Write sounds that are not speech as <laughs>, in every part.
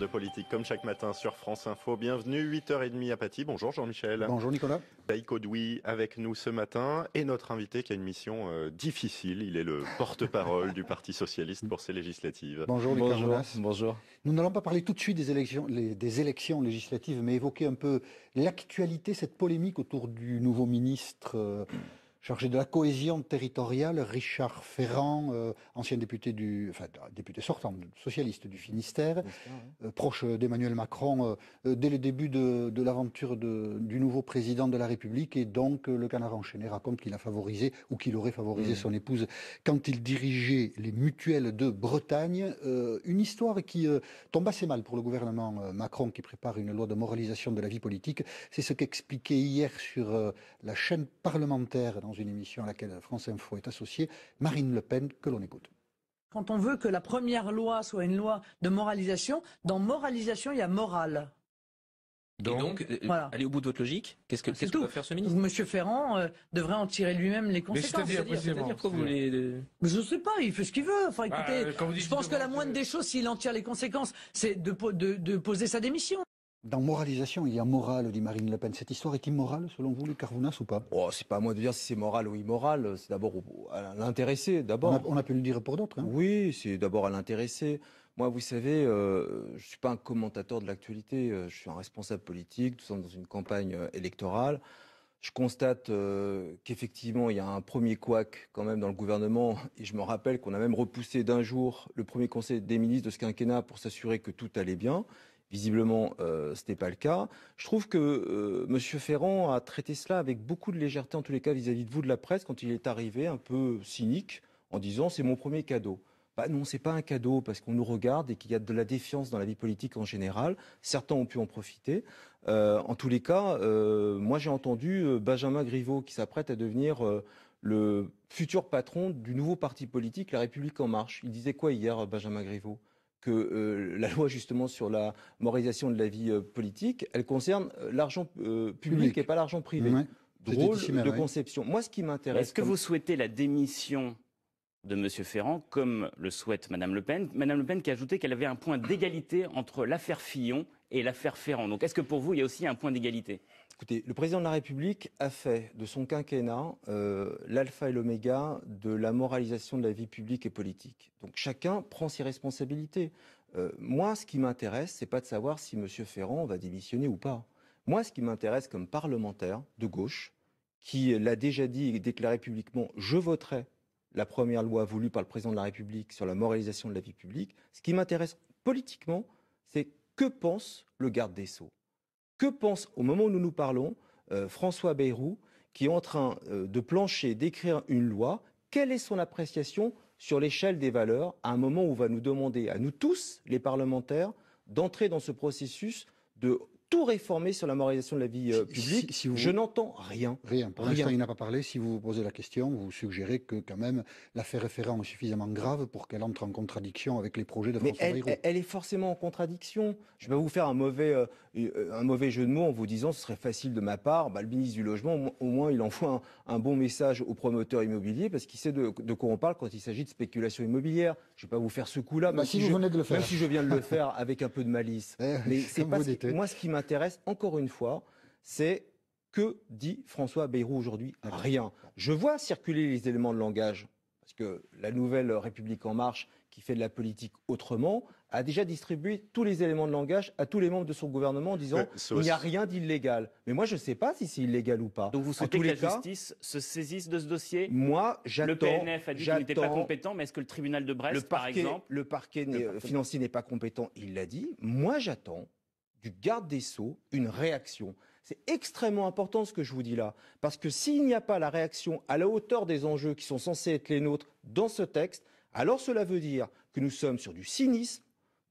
de politique comme chaque matin sur France Info. Bienvenue, 8h30 à Paty. Bonjour Jean-Michel. Bonjour Nicolas. Daïko Doui avec nous ce matin et notre invité qui a une mission euh, difficile. Il est le porte-parole du Parti Socialiste pour ses législatives. Bonjour Nicolas. Bonjour. Nous n'allons pas parler tout de suite des élections, des élections législatives, mais évoquer un peu l'actualité, cette polémique autour du nouveau ministre euh, chargé de la cohésion territoriale, Richard Ferrand, euh, ancien député du, député sortant, socialiste du Finistère, euh, proche d'Emmanuel Macron euh, dès le début de, l'aventure du nouveau président de la République. Et donc, le canard enchaîné raconte qu'il a favorisé ou qu'il aurait favorisé mm. son épouse quand il dirigeait les mutuelles de Bretagne. une histoire qui tombe assez mal pour le gouvernement Macron qui prépare une loi de moralisation de la vie politique. C'est ce qu'expliquait hier sur la chaîne parlementaire dans une émission à laquelle France Info est associée, Marine Le Pen, que l'on écoute. Quand on veut que la première loi soit une loi de moralisation, dans moralisation, il y a morale. Donc, allez euh, au bout de votre logique. Qu'est-ce que, ah, c'est ce faire ce ministre Monsieur Ferrand euh, devrait en tirer lui-même les conséquences. Mais c'est-à-dire, vous Je sais pas. Il fait ce qu'il veut. Enfin, bah, écoutez, je pense que la moindre des choses, s'il en tire les conséquences, c'est de, de poser sa démission. Dans moralisation, il y a morale, dit Marine Le Pen. Cette histoire est immorale, selon vous, le Carvounas, ou pas oh, C'est pas à moi de dire si c'est moral ou immoral. C'est d'abord à l'intéressé, d'abord. On, a pu le dire pour d'autres. Hein. Oui, c'est d'abord à l'intéressé. Moi, vous savez, euh, je ne suis pas un commentateur de l'actualité. Euh, je suis un responsable politique. Nous sommes dans une campagne euh, électorale. Je constate qu'effectivement, il y a un premier couac quand même dans le gouvernement. Et je me rappelle qu'on a même repoussé d'un jour le premier conseil des ministres de ce quinquennat pour s'assurer que tout allait bien. Visiblement, euh, ce n'était pas le cas. Je trouve que euh, M. Ferrand a traité cela avec beaucoup de légèreté, en tous les cas vis-à-vis de vous, de la presse, quand il est arrivé un peu cynique en disant c'est mon premier cadeau. Bah non, c'est pas un cadeau parce qu'on nous regarde et qu'il y a de la défiance dans la vie politique en général. Certains ont pu en profiter. Euh, en tous les cas, moi j'ai entendu Benjamin Griveaux qui s'apprête à devenir le futur patron du nouveau parti politique La République en marche. Il disait quoi hier, Benjamin Griveaux que euh, la loi justement sur la moralisation de la vie euh, politique, elle concerne euh, l'argent public, et pas l'argent privé. Drôle de conception. Moi, ce qui m'intéresse. Est-ce que vous souhaitez la démission de M. Ferrand, comme le souhaite Mme Le Pen. Mme Le Pen qui a ajouté qu'elle avait un point d'égalité entre l'affaire Fillon et l'affaire Ferrand. Donc est-ce que pour vous, il y a aussi un point d'égalité Écoutez, le président de la République a fait de son quinquennat euh, l'alpha et l'oméga de la moralisation de la vie publique et politique. Donc chacun prend ses responsabilités. Euh, moi, ce qui m'intéresse, c'est pas de savoir si M. Ferrand va démissionner ou pas. Moi, ce qui m'intéresse comme parlementaire de gauche, qui l'a déjà dit et déclaré publiquement, je voterai la première loi voulue par le président de la République sur la moralisation de la vie publique. Ce qui m'intéresse politiquement, c'est que pense le garde des Sceaux que pense, au moment où nous nous parlons, euh, François Bayrou, qui est en train euh, de plancher, d'écrire une loi Quelle est son appréciation sur l'échelle des valeurs à un moment où va nous demander, à nous tous, les parlementaires, d'entrer dans ce processus de tout réformer sur la moralisation de la vie euh, publique. Je n'entends rien. Rien. Pour l'instant, il n'a pas parlé. Si vous vous posez la question, vous suggérez que quand même l'affaire référent est suffisamment grave pour qu'elle entre en contradiction avec les projets de Mais François elle, elle, est forcément en contradiction. Je vais pas vous faire un mauvais, euh, un mauvais jeu de mots en vous disant ce serait facile de ma part. Bah, le ministre du Logement, au moins, il envoie un, bon message aux promoteurs immobiliers parce qu'il sait de, quoi on parle quand il s'agit de spéculation immobilière. Je ne vais pas vous faire ce coup-là. Bah, si, je, de le faire. Même si je viens de le <laughs> faire avec un peu de malice. Eh Mais c'est pas moi, ce qui m'a m'intéresse, encore une fois, c'est que dit François Bayrou aujourd'hui Rien. Je vois circuler les éléments de langage, parce que la nouvelle République en marche, qui fait de la politique autrement, a déjà distribué tous les éléments de langage à tous les membres de son gouvernement en disant qu'il euh, il n'y a rien d'illégal. Mais moi, je ne sais pas si c'est illégal ou pas. Donc vous souhaitez que la justice se saisisse de ce dossier Moi, j'attends. Le PNF a dit qu'il n'était pas compétent, mais est-ce que le tribunal de Brest, par exemple, le parquet financier n'est pas compétent Il l'a dit. Moi, j'attends du garde des sceaux une réaction. C'est extrêmement important ce que je vous dis là, parce que s'il n'y a pas la réaction à la hauteur des enjeux qui sont censés être les nôtres dans ce texte, alors cela veut dire que nous sommes sur du cynisme,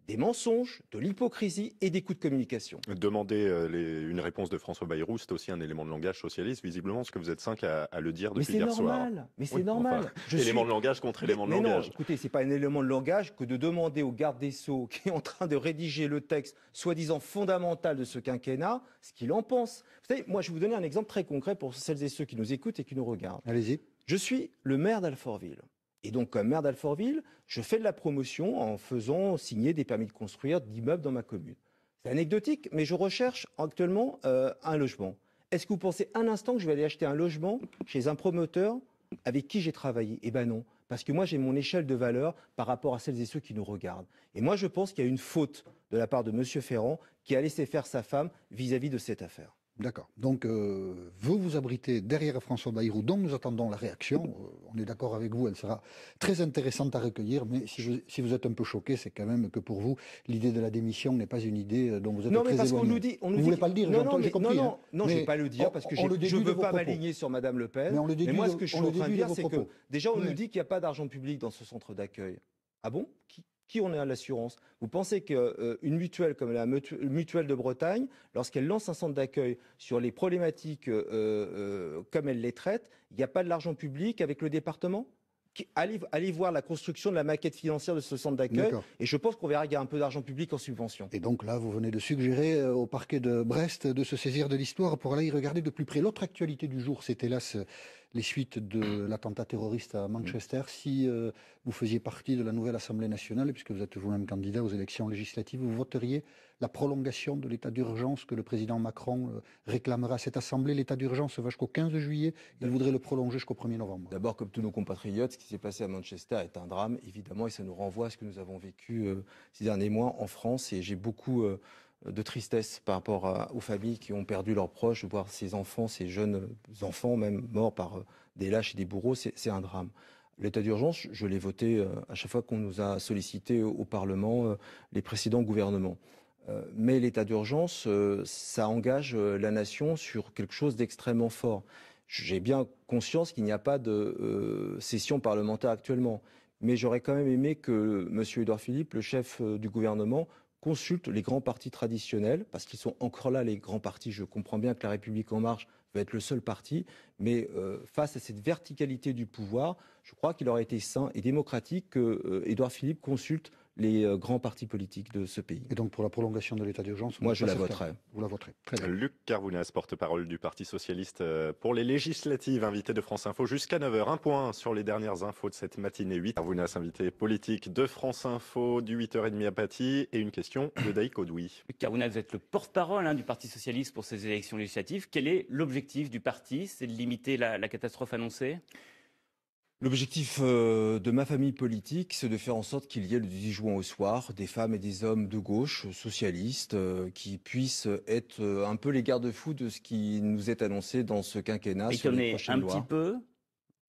des mensonges, de l'hypocrisie et des coups de communication. Demander euh, une réponse de François Bayrou, c'est aussi un élément de langage socialiste, visiblement, ce que vous êtes cinq à, le dire depuis hier soir. Mais c'est normal, c'est <laughs> Élément de langage contre élément de langage. Non, écoutez, c'est pas un élément de langage que de demander au garde des Sceaux, qui est en train de rédiger le texte soi-disant fondamental de ce quinquennat, ce qu'il en pense. Vous savez, moi, je vais vous donner un exemple très concret pour celles et ceux qui nous écoutent et qui nous regardent. Allez-y. Je suis le maire d'Alfortville. Et donc, comme maire d'Alfortville, je fais de la promotion en faisant signer des permis de construire d'immeubles dans ma commune. C'est anecdotique, mais je recherche actuellement euh, un logement. Est-ce que vous pensez un instant que je vais aller acheter un logement chez un promoteur avec qui j'ai travaillé Eh bien non, parce que moi j'ai mon échelle de valeur par rapport à celles et ceux qui nous regardent. Et moi je pense qu'il y a une faute de la part de M. Ferrand qui a laissé faire sa femme vis à -vis de cette affaire. D'accord. Donc, euh, vous vous abritez derrière François Bayrou, dont nous attendons la réaction. Euh, on est d'accord avec vous, elle sera très intéressante à recueillir, mais si, vous êtes un peu choqué, c'est quand même que pour vous, l'idée de la démission n'est pas une idée euh, dont vous êtes non, mais parce qu'on nous dit... On nous vous voulez pas le dire, non, compris, hein. non, non, je ne vais pas le dire, parce que je ne veux pas m'aligner sur Madame Le Pen. Mais, on le moi, ce que je suis en train de dire, c'est que, déjà, on nous dit qu'il n'y a pas d'argent public dans ce centre d'accueil. Ah bon qui, qui on est à l'assurance Vous pensez qu'une euh, mutuelle comme la mutuelle de Bretagne, lorsqu'elle lance un centre d'accueil sur les problématiques euh, euh, comme elle les traite, il n'y a pas de l'argent public avec le département allez, allez, voir la construction de la maquette financière de ce centre d'accueil et je pense qu'on verra qu'il y a un peu d'argent public en subvention. Et donc là, vous venez de suggérer au parquet de Brest de se saisir de l'histoire pour aller y regarder de plus près. L'autre actualité du jour, c'est hélas les suites de l'attentat terroriste à Manchester, si euh, vous faisiez partie de la nouvelle Assemblée nationale, puisque vous êtes vous-même candidat aux élections législatives, vous voteriez la prolongation de l'état d'urgence que le président Macron euh, réclamera à cette Assemblée. L'état d'urgence va jusqu'au 15 juillet, il voudrait le prolonger jusqu'au 1er novembre. D'abord, comme tous nos compatriotes, ce qui s'est passé à Manchester est un drame, évidemment, et ça nous renvoie à ce que nous avons vécu euh, ces derniers mois en France, et j'ai beaucoup de tristesse par rapport aux familles qui ont perdu leurs proches, voir ces enfants, ces jeunes enfants même morts par euh, des lâches et des bourreaux, c'est un drame. L'état d'urgence, je l'ai voté euh, à chaque fois qu'on nous a sollicité au Parlement euh, les précédents gouvernements. Mais l'état d'urgence, ça engage la nation sur quelque chose d'extrêmement fort. J'ai bien conscience qu'il n'y a pas de session parlementaire actuellement. Mais j'aurais quand même aimé que M. Édouard Philippe, le chef du gouvernement, consulte les grands partis traditionnels, parce qu'ils sont encore là, les grands partis. Je comprends bien que la République en marche va être le seul parti, mais euh, face à cette verticalité du pouvoir, je crois qu'il aurait été sain et démocratique que euh, Philippe consulte les euh, grands partis politiques de ce pays. Et donc pour la prolongation de l'état d'urgence, moi je la voterai. Vous la voterez. Luc Carvounas, porte-parole du Parti socialiste euh, pour les législatives, invité de France Info jusqu'à 9h. Un point sur les dernières infos de cette matinée 8. Carvounas, invité politique de France Info du 8h30 à Paty et une question de Daïk Odoui. Luc Carvounas, vous êtes le porte-parole hein, du Parti socialiste pour ces élections législatives. Quel est l'objectif du parti C'est de limiter la catastrophe annoncée L'objectif euh, de ma famille politique, c'est de faire en sorte qu'il y ait le 10 juin au soir des femmes et des hommes de gauche, socialistes, euh, qui puissent être euh, un peu les garde-fous de ce qui nous est annoncé dans ce quinquennat. sur les un petit peu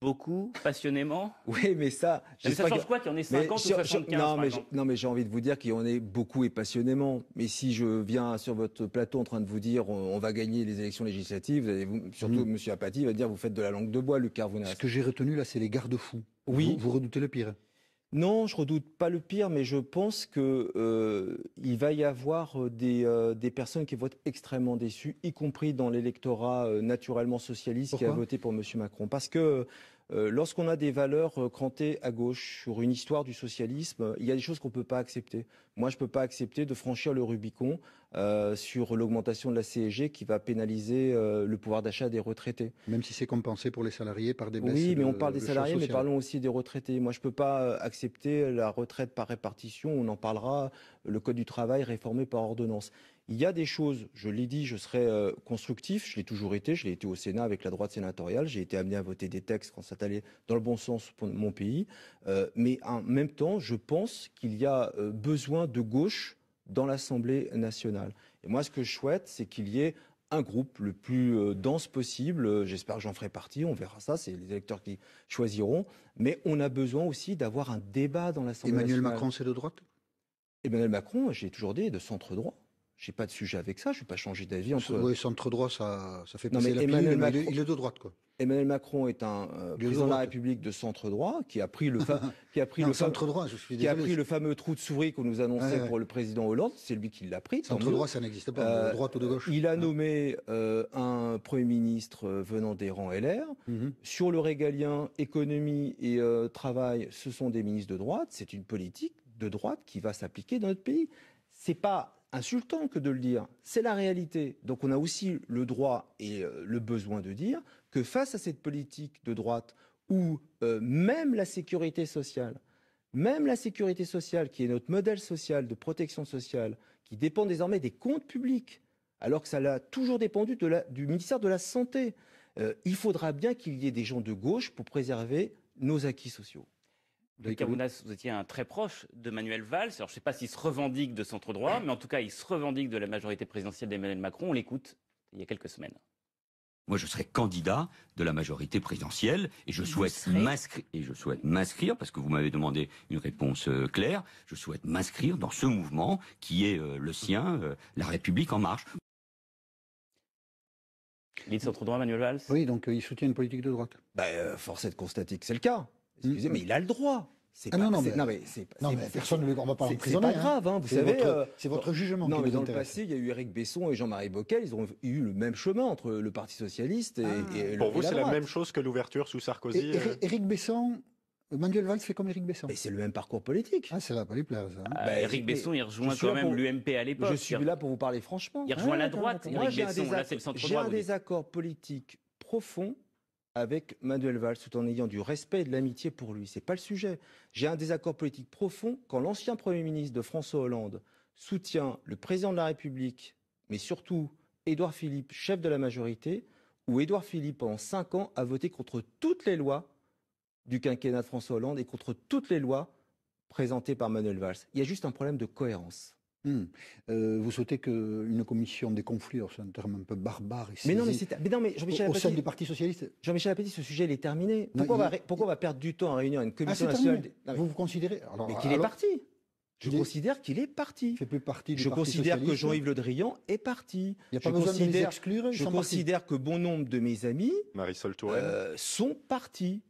Beaucoup, passionnément. <laughs> Oui, mais ça. Mais ça change quoi qu'il y en ait 50 ou 75 Non, mais j'ai, non, mais j'ai envie de vous dire qu'il y en ait beaucoup et passionnément. Mais si je viens sur votre plateau en train de vous dire on, va gagner les élections législatives, vous surtout hmm. Monsieur M. Apathy va dire vous faites de la langue de bois, le carbone ».— Ce que j'ai retenu là, c'est les garde-fous. Oui. vous redoutez le pire. Non, je redoute pas le pire, mais je pense que euh, il va y avoir euh, euh, des, personnes qui votent extrêmement déçues, y compris dans l'électorat naturellement socialiste qui a voté pour M. Macron. Parce que euh, lorsqu'on a des valeurs euh, crantées à gauche sur une histoire du socialisme, euh, il y a des choses qu'on ne peut pas accepter. Moi, je ne peux pas accepter de franchir le Rubicon sur l'augmentation de la CEG qui va pénaliser le pouvoir d'achat des retraités. Même si c'est compensé pour les salariés par des baisses. Oui, mais on parle des salariés, mais parlons aussi des retraités. Moi, je ne peux pas accepter la retraite par répartition. On en parlera. Le code du travail réformé par ordonnance. Il y a des choses, je l'ai dit, je serai euh, constructif, je l'ai toujours été, je l'ai été au Sénat avec la droite sénatoriale, j'ai été amené à voter des textes quand ça allait dans le bon sens pour mon pays, euh, mais en même temps, je pense qu'il y a euh, besoin de gauche dans l'Assemblée nationale. Et moi, ce que je souhaite, c'est qu'il y ait un groupe le plus dense possible. J'espère que j'en ferai partie, on verra ça, c'est les électeurs qui choisiront. Mais on a besoin aussi d'avoir un débat dans l'Assemblée nationale. Emmanuel Macron, c'est de droite Emmanuel Macron, j'ai toujours dit, est de centre droit. J'ai pas de sujet avec ça, je vais pas changer d'avis. Oui, centre droit, ça, ça fait passer non, la pilule, il est de droite, quoi. Emmanuel Macron est un euh, président de la République de centre droit qui a pris le <laughs> qui a pris le centre droit, je suis qui a pris le fameux trou de souris qu'on nous annonçait pour le président Hollande. C'est lui qui l'a pris. Centre droit, ça n'existe pas. Euh, droite ou de gauche. Il a nommé euh, un premier ministre venant des rangs LR. Mhm. Sur le régalien, économie et travail, ce sont des ministres de droite. C'est une politique de droite qui va s'appliquer dans notre pays. C'est pas insultant que de le dire. C'est la réalité. Donc on a aussi le droit et euh, le besoin de dire que face à cette politique de droite où euh, même la sécurité sociale, même la sécurité sociale qui est notre modèle social de protection sociale, qui dépend désormais des comptes publics, alors que ça l'a toujours dépendu du ministère de la Santé, euh, il faudra bien qu'il y ait des gens de gauche pour préserver nos acquis sociaux vous étiez un très proche de Manuel Valls. Alors, je ne sais pas s'il se revendique de centre droit, mais en tout cas, il se revendique de la majorité présidentielle d'Emmanuel Macron. On l'écoute il y a quelques semaines. Moi, je serai candidat de la majorité présidentielle et je souhaite m'inscrire, et je souhaite m'inscrire, parce que vous m'avez demandé une réponse euh, claire, je souhaite m'inscrire dans ce mouvement qui est euh, le sien, euh, La République En Marche. Il est centre droit, Manuel Valls Oui, donc il soutient une politique de droite. Bah, force est de constater que c'est le cas. Excusez, mm, mais mm. il a le droit. Ah non, non, personne ne on va pas C'est pas hein. grave, hein, vous savez. Euh, c'est votre jugement. dans le passé, il y a eu Eric Besson et Jean-Marie Bocquet Ils ont eu le même chemin entre le Parti socialiste et, ah. et Pour vous, c'est la même chose que l'ouverture sous Sarkozy. Eric euh Besson, Manuel Valls fait comme Eric Besson. Mais c'est le même parcours politique. Ah, c'est la Hein. Ah, bah, Éric Besson, il rejoint quand même l'UMP à l'époque. Je suis hein. là pour vous parler franchement. Il rejoint la droite. Éric Besson, là, c'est le centre droit. J'ai un désaccord politique profond avec Manuel Valls tout en ayant du respect et de l'amitié pour lui. C'est pas le sujet. J'ai un désaccord politique profond quand l'ancien Premier ministre de François Hollande soutient le président de la République, mais surtout Édouard Philippe, chef de la majorité, où Édouard Philippe, pendant cinq ans, a voté contre toutes les lois du quinquennat de François Hollande et contre toutes les lois présentées par Manuel Valls. Il y a juste un problème de cohérence. Hmm. Euh, vous souhaitez qu'une commission des conflits, c'est un terme un peu barbare ici. Mais non, mais, mais, Jean-Michel au, sein du Parti Socialiste. Jean-Michel Lapetit, ce sujet, est terminé. Pourquoi, on, va, perdre du temps à une ah, commission nationale Vous vous considérez. mais qu'il est parti je considère qu'il est parti. plus partie je considère que Jean-Yves Le Drian est parti. Il n'y a pas besoin de Je considère que bon nombre de mes amis euh, sont partis.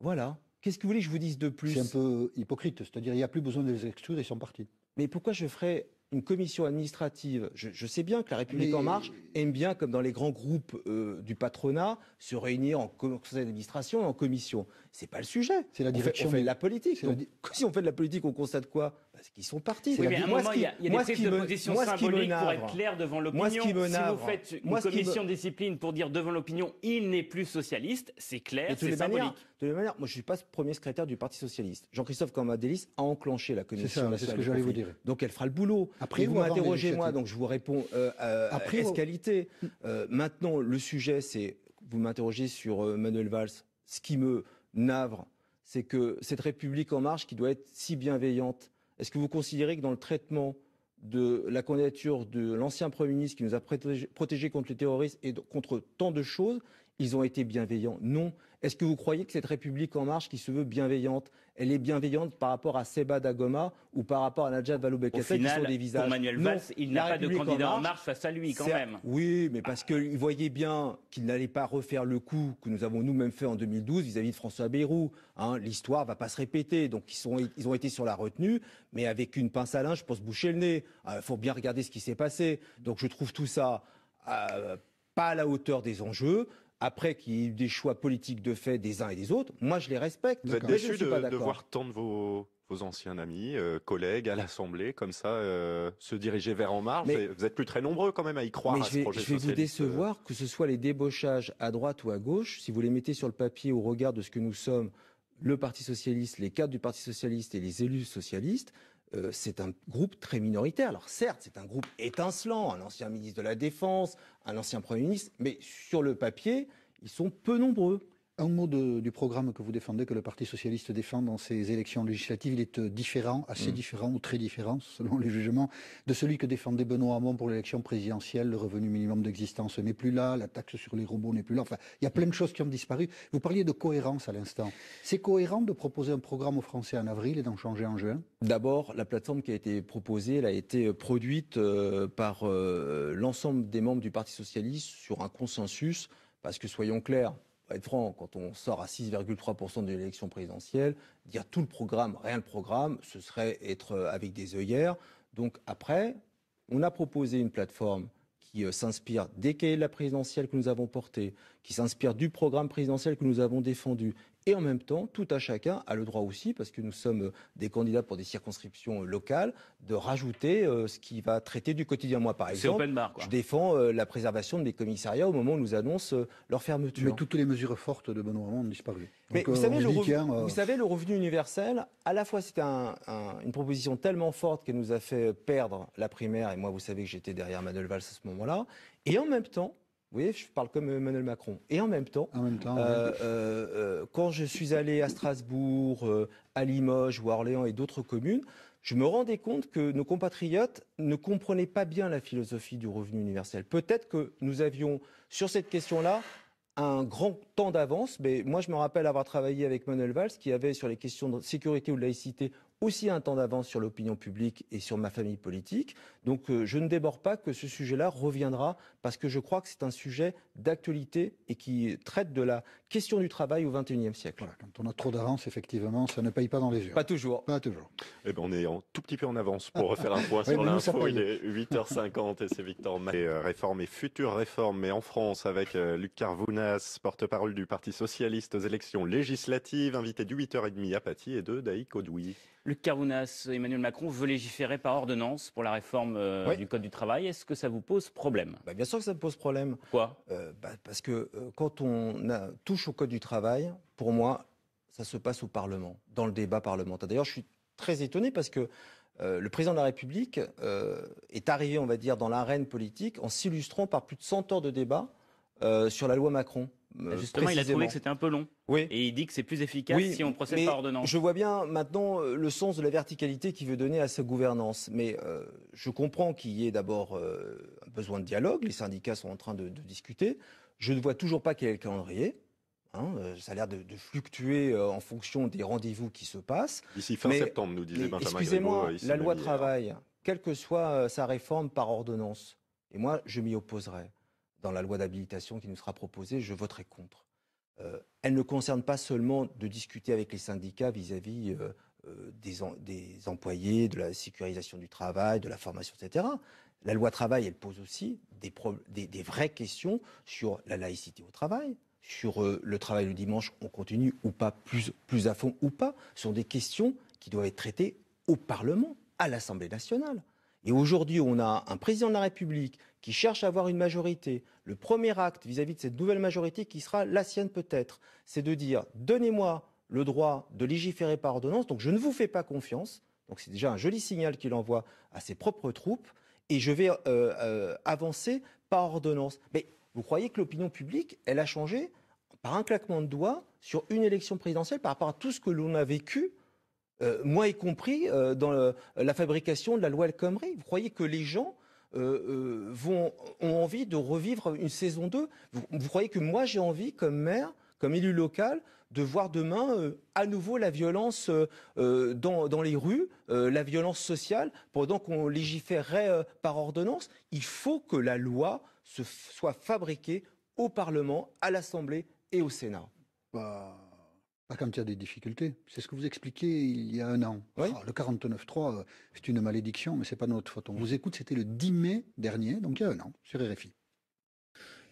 Voilà. Qu'est-ce que vous voulez que je vous dise de plus C'est un peu hypocrite. C'est-à-dire, qu'il n'y a plus besoin de les exclure, ils sont partis. Mais pourquoi je ferais une commission administrative. Je, sais bien que la République en marche aime bien, comme dans les grands groupes euh, du patronat, se réunir en conseil d'administration et en commission. n'est pas le sujet. C'est la direction. On fait, de la politique. <laughs> Si on fait de la politique, on constate quoi parce qu'ils sont partis. Oui, mais à un moment, il y a, des prises de position symboliques pour être clair devant l'opinion. Si vous faites une moi, commission discipline pour dire devant l'opinion, il n'est plus socialiste, c'est clair, c'est symbolique. de la manière, moi je ne suis pas premier secrétaire du Parti socialiste. Jean-Christophe Cambadélis a enclenché la commission. C'est ce que j'allais vous dire. Donc elle fera le boulot. Après, vous m'interrogez moi, donc je vous réponds euh, à Après, qualité euh, maintenant, le sujet, c'est vous m'interrogez sur euh, Manuel Valls. Ce qui me navre, c'est que cette République en marche, qui doit être si bienveillante, est-ce que vous considérez que dans le traitement de la candidature de l'ancien Premier ministre qui nous a protégés protégé contre les terroristes et contre tant de choses, ils ont été bienveillants Non. Est-ce que vous croyez que cette République en marche qui se veut bienveillante, elle est bienveillante par rapport à Seba Dagoma ou par rapport à Najat Vallaud-Belkacem, qui sont il n'a pas de candidat en marche, face à lui quand même. Oui, mais parce qu'il voyait bien qu'il n'allait pas refaire le coup que nous avons nous-mêmes fait en 2012 vis-à-vis de François Bayrou. Hein. L'histoire ne va pas se répéter. Donc ils, ont été sur la retenue, mais avec une pince à linge pour se boucher le nez. Il euh, faut bien regarder ce qui s'est passé. Donc je trouve tout ça... Euh, pas à la hauteur des enjeux. Après qu'il y ait eu des choix politiques de fait des uns et des autres, moi je les respecte. Vous êtes déçu de, voir tant de vos, anciens amis, euh, collègues à l'Assemblée, comme ça, euh, se diriger vers En marge Vous êtes plus très nombreux quand même à y croire. je vais vous euh. décevoir, que ce soit les débauchages à droite ou à gauche, si vous les mettez sur le papier au regard de ce que nous sommes, le Parti socialiste, les cadres du Parti socialiste et les élus socialistes, euh, c'est un groupe très minoritaire. Alors certes, c'est un groupe étincelant, un ancien ministre de la Défense, un ancien Premier ministre, mais sur le papier, ils sont peu nombreux. Un mot du programme que vous défendez, que le Parti socialiste défend dans ces élections législatives, il est euh, différent, assez mm. différent ou très différent, <laughs> selon les jugements, de celui que défendait Benoît Hamon pour l'élection présidentielle. Le revenu minimum d'existence n'est plus là, la taxe sur les robots n'est plus là. Enfin, il y a plein de choses qui ont disparu. Vous parliez de cohérence à l'instant. C'est cohérent de proposer un programme aux Français en avril et d'en changer en juin D'abord, la plateforme qui a été proposée, elle a été euh, produite euh, par l'ensemble des membres du Parti socialiste sur un consensus, parce que soyons clairs, être franc, quand on sort à 6,3% de l'élection présidentielle, dire tout le programme, rien le programme, ce serait être euh, avec des œillères. Donc après, on a proposé une plateforme qui euh, s'inspire des cahiers de la présidentielle que nous avons portée, qui s'inspire du programme présidentiel que nous avons défendu et en même temps, tout un chacun a le droit aussi, parce que nous sommes des candidats pour des circonscriptions locales, de rajouter euh, ce qui va traiter du quotidien. Moi, par exemple, je défends euh, la préservation des commissariats au moment où nous annonce euh, leur fermeture. Mais toutes les mesures fortes de Benoît Hamon ont disparu. Mais vous, savez, le revenu, universel, à la fois, c'est une proposition tellement forte qu'elle nous a fait perdre la primaire, et moi, vous savez que j'étais derrière Manuel Valls à ce moment-là, et en même temps, vous voyez, je parle comme Emmanuel Macron. Et en même temps, euh, euh, euh, quand je suis allé à Strasbourg, à Limoges ou à Orléans et d'autres communes, je me rendais compte que nos compatriotes ne comprenaient pas bien la philosophie du revenu universel. Peut-être que nous avions, sur cette question-là, un grand temps d'avance, mais moi je me rappelle avoir travaillé avec Manuel Valls qui avait sur les questions de sécurité ou de laïcité aussi un temps d'avance sur l'opinion publique et sur ma famille politique. Donc euh, je ne déborde pas que ce sujet-là reviendra parce que je crois que c'est un sujet d'actualité et qui traite de la question du travail au XXIe siècle. quand on a trop d'avance, effectivement, ça ne paye pas dans les yeux. Pas toujours. Pas toujours. Eh ben, on est en tout petit peu en avance pour refaire un point <laughs> sur l'info. Il est 8h50 et c'est Victor euh, Réforme et future réformes, mais en France avec euh, Luc Carvounas, porte-parole du Parti Socialiste aux élections législatives, invité du 8h30 à Paty et de Daïk Odoui. Luc Carounas, Emmanuel Macron veut légiférer par ordonnance pour la réforme euh, du Code du travail. Est-ce que ça vous pose problème bah, Bien sûr que ça me pose problème. Quoi euh, bah, Parce que euh, quand on touche au Code du travail, pour moi, ça se passe au Parlement, dans le débat parlementaire. D'ailleurs, je suis très étonné parce que le président de la République est arrivé, on va dire, dans l'arène politique en s'illustrant par plus de 100 heures de débat sur la loi Macron. Euh, Justement, il a trouvé que c'était un peu long. Et il dit que c'est plus efficace si on procède par ordonnance. Je vois bien maintenant euh, le sens de la verticalité qu'il veut donner à sa gouvernance. Mais euh, je comprends qu'il y ait d'abord un besoin de dialogue. Les syndicats sont en train de, discuter. Je ne vois toujours pas quel est le calendrier. Hein. ça a l'air de, fluctuer en fonction des rendez-vous qui se passent. D'ici fin septembre, nous disait Benjamin Excusez-moi, la loi travail, quelle que soit sa réforme par ordonnance, et moi, je m'y opposerai dans la loi d'habilitation qui nous sera proposée, je voterai contre. Euh, elle ne concerne pas seulement de discuter avec les syndicats vis-à-vis euh, euh, des, employés, de la sécurisation du travail, de la formation, etc. La loi travail, elle pose aussi des, vraies questions sur la laïcité au travail, sur le travail le dimanche, on continue ou pas, plus, plus à fond ou pas, Ce sont des questions qui doivent être traitées au Parlement, à l'Assemblée nationale. Et aujourd'hui, on a un président de la République qui cherche à avoir une majorité, le premier acte vis-à-vis de cette nouvelle majorité qui sera la sienne peut-être, c'est de dire donnez-moi le droit de légiférer par ordonnance, donc je ne vous fais pas confiance. Donc c'est déjà un joli signal qu'il envoie à ses propres troupes, et je vais euh, euh, avancer par ordonnance. Mais vous croyez que l'opinion publique, elle a changé par un claquement de doigts sur une élection présidentielle par rapport à tout ce que l'on a vécu euh, moi y compris, dans la fabrication de la loi El Khomri. Vous croyez que les gens euh, euh, vont, ont envie de revivre une saison 2. Vous, croyez que moi, j'ai envie, comme maire, comme élu local, de voir demain euh, à nouveau la violence dans, les rues, la violence sociale, pendant qu'on légiférerait par ordonnance. Il faut que la loi se soit fabriquée au Parlement, à l'Assemblée et au Sénat. Bah, pas quand il y a des difficultés. C'est ce que vous expliquiez il y a un an. Ah, le 49 le 49.3, c'est une malédiction, mais c'est pas notre faute. On vous écoute, c'était le 10 mai dernier, donc il y a un an, sur RFI.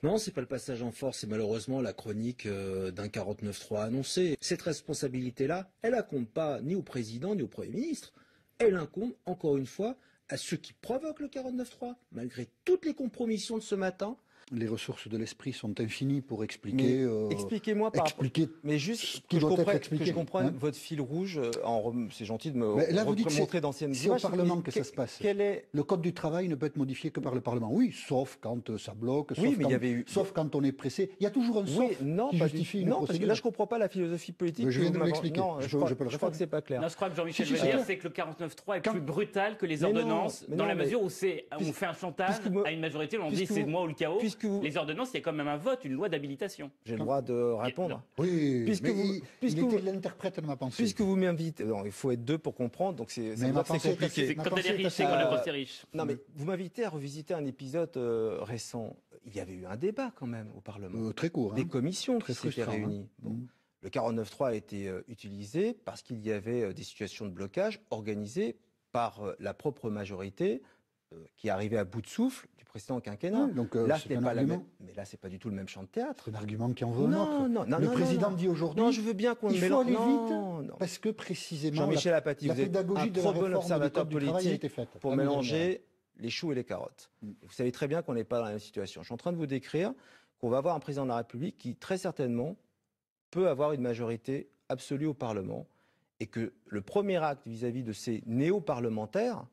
Non, c'est pas le passage en force, c'est malheureusement la chronique euh, d'un 49.3 annoncé. Cette responsabilité-là, elle incombe pas ni au président ni au Premier ministre. Elle incombe, encore une fois, à ceux qui provoquent le 49.3. Malgré toutes les compromissions de ce matin, les ressources de l'esprit sont infinies pour expliquer. Euh, expliquez-moi par expliquer Mais juste que, je comprenne, que je comprenne votre fil rouge. Euh, c'est gentil de me là, vous dites montrer d'anciennes C'est au Parlement que, ça se passe. Quel Est... Le code du travail ne peut être modifié que par le Parlement. Oui, sauf quand euh, ça bloque. Sauf, oui, mais quand, y avait eu... sauf quand on est pressé. Il y a toujours un sauf non, qui justifie non, parce que là, je comprends pas la philosophie politique. Mais je viens de l'expliquer. Je, je, crois, je crois que c'est pas clair. Non, je crois que Jean-Michel veut dire c'est que le 49.3 est plus brutal que les ordonnances dans la mesure où on fait un chantage à une majorité. On dit c'est moi ou le chaos. Les ordonnances, c'est quand même un vote, une loi d'habilitation. J'ai le droit de répondre. Oui, puisque vous, puisque Puisque vous m'invitez, il faut être deux pour comprendre, donc c'est mais compliqué. quand elle est riche, c'est quand est riche. Non, mais euh, vous m'invitez à revisiter un épisode euh, récent. Il y avait eu un débat quand même au Parlement. Euh, très court. Hein. Des commissions très qui s'étaient hein. réunies. Bon. Mmh. Le 49.3 a été utilisé parce qu'il y avait des situations de blocage organisées par la propre majorité euh, qui est arrivé à bout de souffle du président quinquennat. donc, euh, là, ce pas, Mais là, c'est pas du tout le même champ de théâtre. C'est un argument qui en veut Non, non, le président me dit aujourd'hui. Non, je veux bien qu'on. Il faut aller vite. parce que précisément. Jean-Michel la, trop bon observateur pour mélanger les choux et les carottes. Mm. vous savez très bien qu'on n'est pas dans la même situation. Je suis en train de vous décrire qu'on va avoir un président de la République qui très certainement peut avoir une majorité absolue au Parlement et que le premier acte vis à -vis de ces néo-parlementaires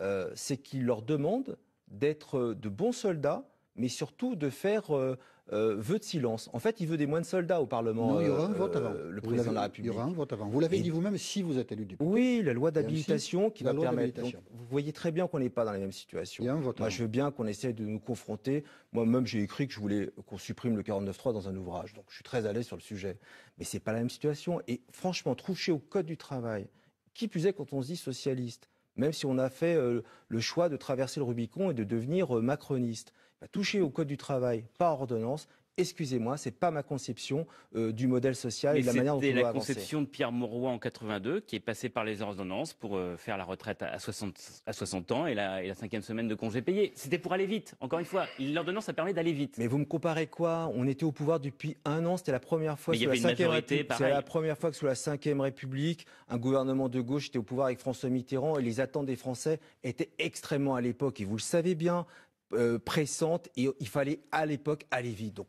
euh, c'est qu'il leur demande d'être euh, de bons soldats, mais surtout de faire euh, vœu de silence. En fait, il veut des moins de soldats au Parlement. il y aura un vote avant. Le président de la République. Il y aura un vote avant. Vous l'avez dit vous-même si vous êtes élu député. Oui, la loi d'habilitation qui va permettre. vous voyez très bien qu'on n'est pas dans la même situation. Moi, je veux bien qu'on essaie de nous confronter. Moi-même, j'ai écrit que je voulais qu'on supprime le 49-3 dans un ouvrage. Donc, je suis très à sur le sujet. Mais ce n'est pas la même situation. Et franchement, toucher au code du travail, qui plus quand on se dit socialiste, même si on a fait euh, le choix de traverser le Rubicon et de devenir euh, macroniste. Toucher au Code du travail par ordonnance, excusez-moi, c'est pas ma conception euh, du modèle social et de la manière dont on doit avancer. C'est la conception de Pierre Mauroy en 82 qui est passé par les ordonnances pour euh, faire la retraite à 60, ans et la, cinquième semaine de congé payé. C'était pour aller vite. Encore une fois, l'ordonnance ça permet d'aller vite. Mais vous me comparez quoi On était au pouvoir depuis un an. C'était la première fois sous la C'est la première fois que sous la cinquième République, un gouvernement de gauche était au pouvoir avec François Mitterrand et les attentes des Français étaient extrêmement à l'époque. Et vous le savez bien, euh, pressante et il fallait à l'époque aller vite. Donc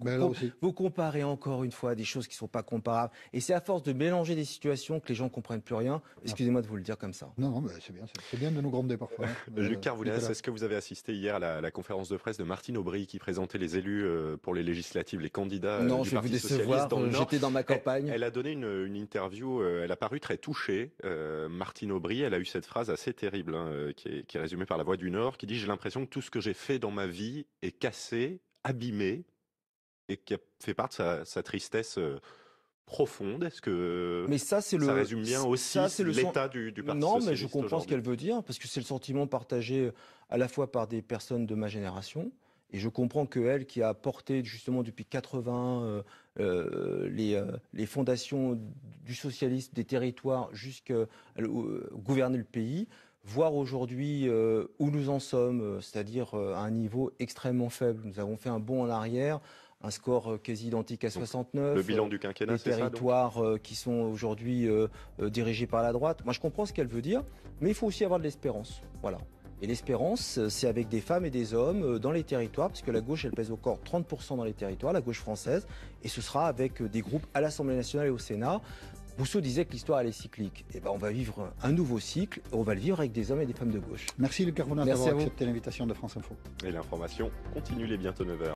vous comparez encore une fois des choses qui ne sont pas comparables. Et c'est à force de mélanger des situations que les gens ne comprennent plus rien. Ah. Excusez-moi de vous le dire comme ça. Non, non c'est bien, c'est bien de nous gronder parfois. Hein. <laughs> Luc Carvoulas, est-ce que vous avez assisté hier à la, conférence de presse de Martine Aubry qui présentait les élus euh, pour les législatives, les candidats euh, Non, du je Parti vous décevoir, j'étais dans ma campagne. Elle, a donné une, interview, elle a paru très touchée, Martine Aubry, elle a eu cette phrase assez terrible hein, qui, est, qui est résumée par la voix du Nord qui dit « J'ai l'impression que tout ce que j'ai fait dans ma vie est cassée, abîmée et qui fait part de sa, tristesse euh, profonde Est-ce que mais ça, c'est le, ça résume bien aussi l'état du, du Non, mais je comprends ce qu'elle veut dire, parce que c'est le sentiment partagé euh, à la fois par des personnes de ma génération, et je comprends qu'elle qui a porté justement depuis 80 euh, les, les, fondations du socialisme des territoires jusqu'à gouverner le pays, voir aujourd'hui euh, où nous en sommes, euh, c'est-à-dire euh, à un niveau extrêmement faible. Nous avons fait un bond en arrière un score quasi identique à 69. Le bilan du quinquennat, Les territoires qui sont aujourd'hui dirigés par la droite. Moi, je comprends ce qu'elle veut dire, mais il faut aussi avoir de l'espérance. Voilà. Et l'espérance, c'est avec des femmes et des hommes dans les territoires, parce que la gauche, elle pèse encore 30% dans les territoires, la gauche française, et ce sera avec des groupes à l'Assemblée nationale et au Sénat, Rousseau disait que l'histoire allait cyclique. Et eh ben on va vivre un nouveau cycle, on va le vivre avec des hommes et des femmes de gauche. Merci Luc Merci d'avoir accepté l'invitation de France Info. Et l'information continue les bientôt 9h.